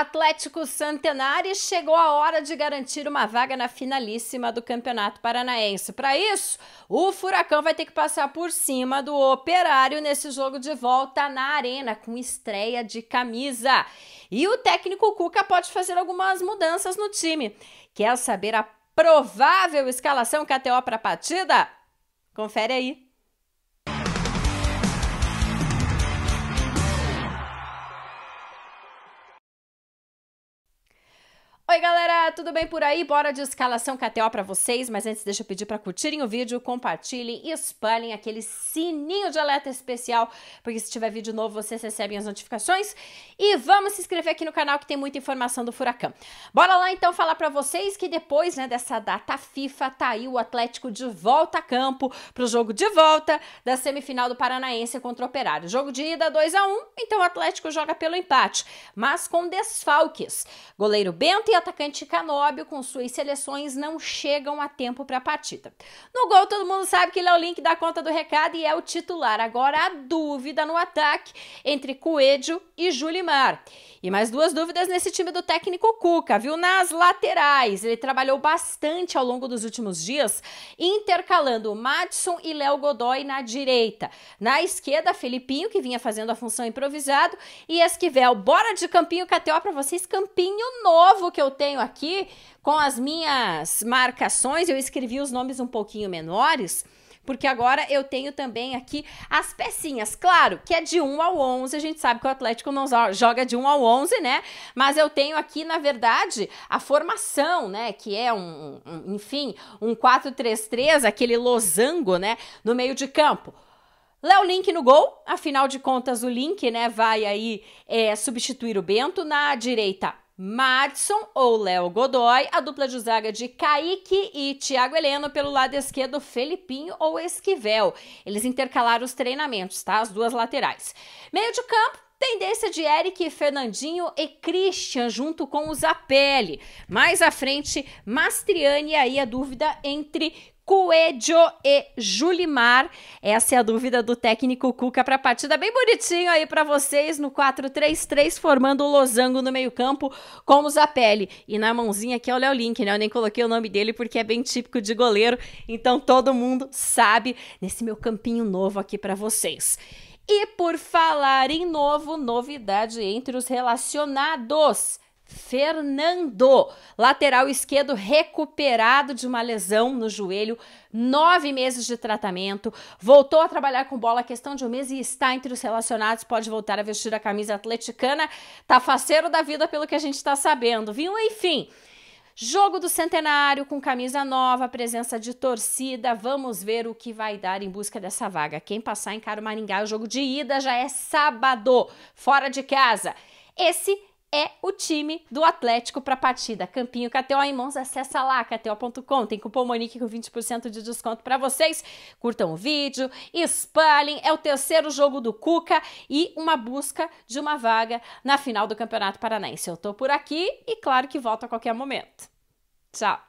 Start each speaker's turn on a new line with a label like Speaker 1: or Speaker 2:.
Speaker 1: Atlético Santenari chegou a hora de garantir uma vaga na finalíssima do Campeonato Paranaense. Para isso, o Furacão vai ter que passar por cima do Operário nesse jogo de volta na Arena, com estreia de camisa. E o técnico Cuca pode fazer algumas mudanças no time. Quer saber a provável escalação KTO para a partida? Confere aí. tudo bem por aí? Bora de escalação KTO é para vocês, mas antes deixa eu pedir para curtirem o vídeo, compartilhem e espalhem aquele sininho de alerta especial, porque se tiver vídeo novo vocês recebem as notificações. E vamos se inscrever aqui no canal que tem muita informação do Furacão. Bora lá então falar para vocês que depois né, dessa data FIFA, tá aí o Atlético de volta a campo para o jogo de volta da semifinal do Paranaense contra o Operário. Jogo de ida 2 a 1 um, então o Atlético joga pelo empate, mas com desfalques. Goleiro Bento e atacante Car Canóbio com suas seleções não chegam a tempo para a partida. No gol, todo mundo sabe que ele é o link da conta do recado e é o titular. Agora a dúvida no ataque entre Coelho e Julimar. E mais duas dúvidas nesse time do técnico Cuca, viu? Nas laterais, ele trabalhou bastante ao longo dos últimos dias, intercalando Madison e Léo Godoy na direita. Na esquerda, Felipinho, que vinha fazendo a função improvisado, e Esquivel. Bora de campinho KTO para vocês, campinho novo que eu tenho aqui aqui com as minhas marcações, eu escrevi os nomes um pouquinho menores, porque agora eu tenho também aqui as pecinhas. Claro que é de 1 ao 11, a gente sabe que o Atlético não joga de 1 ao 11, né? Mas eu tenho aqui, na verdade, a formação, né? Que é um, um enfim, um 4-3-3, aquele losango, né? No meio de campo. Léo Link no gol, afinal de contas o Link, né, vai aí é, substituir o Bento. Na direita, Madison ou Léo Godoy, a dupla de zaga de Kaique e Thiago Heleno, pelo lado esquerdo, Felipinho ou Esquivel. Eles intercalaram os treinamentos, tá? As duas laterais. Meio de campo, Tendência de Eric, Fernandinho e Christian junto com o Zapelli. Mais à frente, Mastriani, aí a dúvida entre Coelho e Julimar. Essa é a dúvida do técnico Cuca para a partida. Bem bonitinho aí para vocês no 4-3-3, formando o losango no meio-campo com o Zapelli. E na mãozinha aqui é o Léo Link, né? Eu nem coloquei o nome dele porque é bem típico de goleiro, então todo mundo sabe nesse meu campinho novo aqui para vocês. E por falar em novo, novidade entre os relacionados. Fernando, lateral esquerdo recuperado de uma lesão no joelho, nove meses de tratamento, voltou a trabalhar com bola, questão de um mês e está entre os relacionados, pode voltar a vestir a camisa atleticana, tá faceiro da vida pelo que a gente está sabendo, viu? Enfim, Jogo do Centenário com camisa nova, presença de torcida. Vamos ver o que vai dar em busca dessa vaga. Quem passar em Caro Maringá, o jogo de ida já é sábado, fora de casa. Esse é o time do Atlético para a partida. Campinho KTO em mãos, acessa lá, kto.com. Tem cupom Monique com 20% de desconto para vocês. Curtam o vídeo, espalhem. É o terceiro jogo do Cuca e uma busca de uma vaga na final do Campeonato Paranaense. Eu estou por aqui e claro que volto a qualquer momento. Tchau.